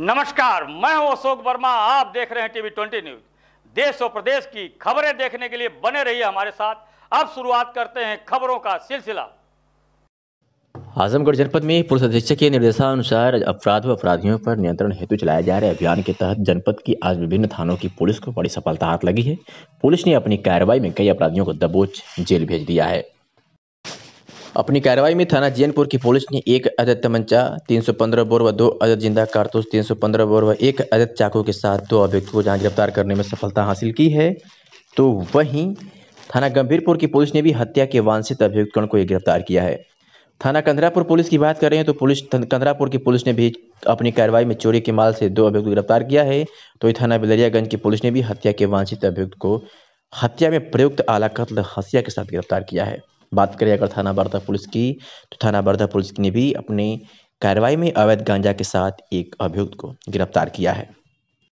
नमस्कार मैं हूं अशोक वर्मा आप देख रहे हैं टीवी ट्वेंटी न्यूज देश और प्रदेश की खबरें देखने के लिए बने रहिए हमारे साथ अब शुरुआत करते हैं खबरों का सिलसिला आजमगढ़ जनपद में पुलिस अधीक्षक के निर्देशानुसार अपराध व अपराधियों पर नियंत्रण हेतु चलाए जा रहे अभियान के तहत जनपद की आज विभिन्न थानों की पुलिस को बड़ी सफलता हाथ लगी है पुलिस ने अपनी कार्रवाई में कई अपराधियों को दबोच जेल भेज दिया है अपनी कार्रवाई में थाना जैनपुर की पुलिस ने एक अजत तमंचा 315 बोर व दो अजद जिंदा कारतूस 315 बोर व एक अजत चाकू के साथ दो अभियुक्त को जहां गिरफ्तार करने में सफलता हासिल की है तो वहीं थाना गंभीरपुर की पुलिस ने भी हत्या के वांछित अभियुक्तगण को गिरफ्तार किया है थाना कंदरापुर पुलिस की बात कर रहे हैं तो पुलिस कंदरापुर की पुलिस ने भी अपनी कार्रवाई में चोरी के माल से दो अभियुक्त को गिरफ्तार किया है तो थाना बिलरियागंज की पुलिस ने भी हत्या के वांछित अभियुक्त को हत्या में प्रयुक्त आला कत्ल हसिया के साथ गिरफ्तार किया है बात करें अगर थाना बरदा पुलिस की तो थाना बरदा पुलिस ने भी अपने कार्रवाई में अवैध गांजा के साथ एक अभियुक्त को गिरफ्तार किया है